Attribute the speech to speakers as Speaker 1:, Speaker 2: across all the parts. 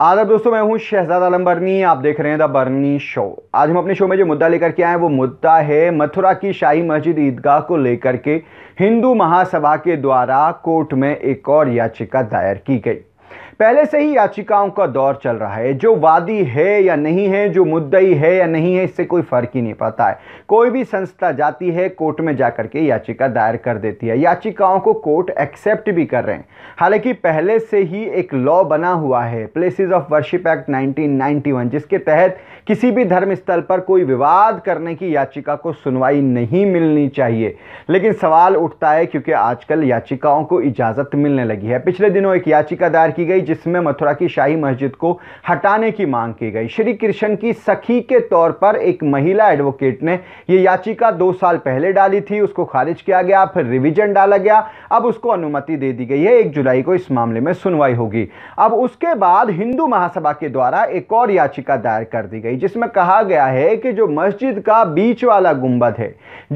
Speaker 1: आदब दोस्तों मैं हूं शहजाद आलम बर्नी आप देख रहे हैं द बर्नी शो आज हम अपने शो में जो मुद्दा लेकर के आए हैं वो मुद्दा है मथुरा की शाही मस्जिद ईदगाह को लेकर के हिंदू महासभा के द्वारा कोर्ट में एक और याचिका दायर की गई पहले से ही याचिकाओं का दौर चल रहा है जो वादी है या नहीं है जो मुद्दई है या नहीं है इससे कोई फ़र्क ही नहीं पड़ता है कोई भी संस्था जाती है कोर्ट में जा के याचिका दायर कर देती है याचिकाओं को कोर्ट एक्सेप्ट भी कर रहे हैं हालांकि पहले से ही एक लॉ बना हुआ है places of worship act nineteen जिसके तहत किसी भी धर्म स्थल पर कोई विवाद करने की याचिका को सुनवाई नहीं मिलनी चाहिए लेकिन सवाल उठता है क्योंकि आजकल याचिकाओं को इजाज़त मिलने लगी है पिछले दिनों एक याचिका दायर की गई जिसमें मथुरा की शाही मस्जिद को हटाने की मांग की गई श्री कृष्ण की सखी के तौर पर एक महिला एडवोकेट ने ये याचिका दो साल पहले डाली थी उसको खारिज किया गया फिर रिविजन डाला गया अब उसको अनुमति दे दी गई है एक जुलाई को इस मामले में सुनवाई होगी अब उसके बाद हिंदू महासभा के द्वारा एक और याचिका दायर कर दी गई जिसमें कहा गया है कि जो मस्जिद का बीच वाला गुंबद है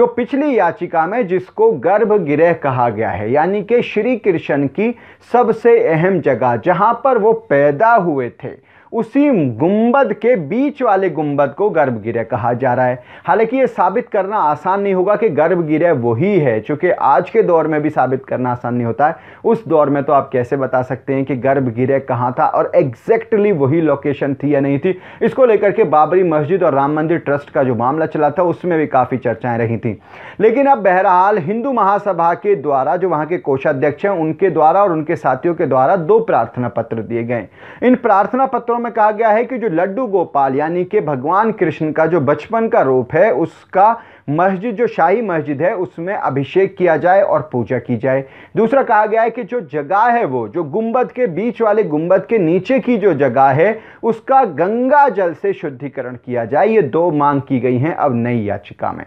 Speaker 1: जो पिछली याचिका में जिसको गर्भगृह कहा गया है यानी कि श्री कृष्ण की सबसे अहम जगह जहां जहां पर वो पैदा हुए थे उसी गुंबद के बीच वाले गुंबद को गर्भगृह कहा जा रहा है हालांकि ये साबित करना आसान नहीं होगा कि गर्भगृह वही है चूंकि आज के दौर में भी साबित करना आसान नहीं होता है उस दौर में तो आप कैसे बता सकते हैं कि गर्भगृह कहाँ था और एग्जैक्टली वही लोकेशन थी या नहीं थी इसको लेकर के बाबरी मस्जिद और राम मंदिर ट्रस्ट का जो मामला चला था उसमें भी काफ़ी चर्चाएँ रही थी लेकिन अब बहरहाल हिंदू महासभा के द्वारा जो वहाँ के कोषाध्यक्ष हैं उनके द्वारा और उनके साथियों के द्वारा दो प्रार्थना पत्र दिए गए इन प्रार्थना पत्रों शास्त्रों में कहा गया है कि जो लड्डू गोपाल यानी कि भगवान कृष्ण का जो बचपन का रूप है उसका मस्जिद जो शाही मस्जिद है उसमें अभिषेक किया जाए और पूजा की जाए दूसरा कहा गया है कि जो जगह है वो जो गुंबद के बीच वाले गुंबद के नीचे की जो जगह है उसका गंगा जल से शुद्धिकरण किया जाए ये दो मांग की गई हैं अब नई याचिका में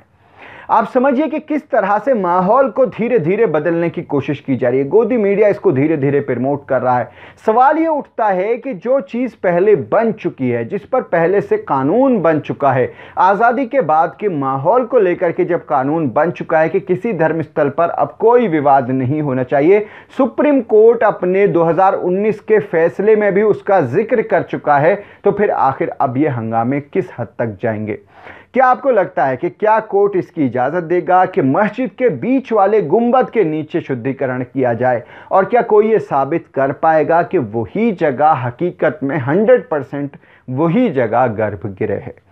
Speaker 1: आप समझिए कि किस तरह से माहौल को धीरे धीरे बदलने की कोशिश की जा रही है गोदी मीडिया इसको धीरे धीरे प्रमोट कर रहा है सवाल ये उठता है कि जो चीज़ पहले बन चुकी है जिस पर पहले से कानून बन चुका है आज़ादी के बाद के माहौल को लेकर के जब कानून बन चुका है कि किसी धर्म स्थल पर अब कोई विवाद नहीं होना चाहिए सुप्रीम कोर्ट अपने दो के फैसले में भी उसका जिक्र कर चुका है तो फिर आखिर अब ये हंगामे किस हद तक जाएंगे क्या आपको लगता है कि क्या कोर्ट इसकी इजाज़त देगा कि मस्जिद के बीच वाले गुंबद के नीचे शुद्धिकरण किया जाए और क्या कोई ये साबित कर पाएगा कि वही जगह हकीकत में 100 परसेंट वही जगह गर्भगृह है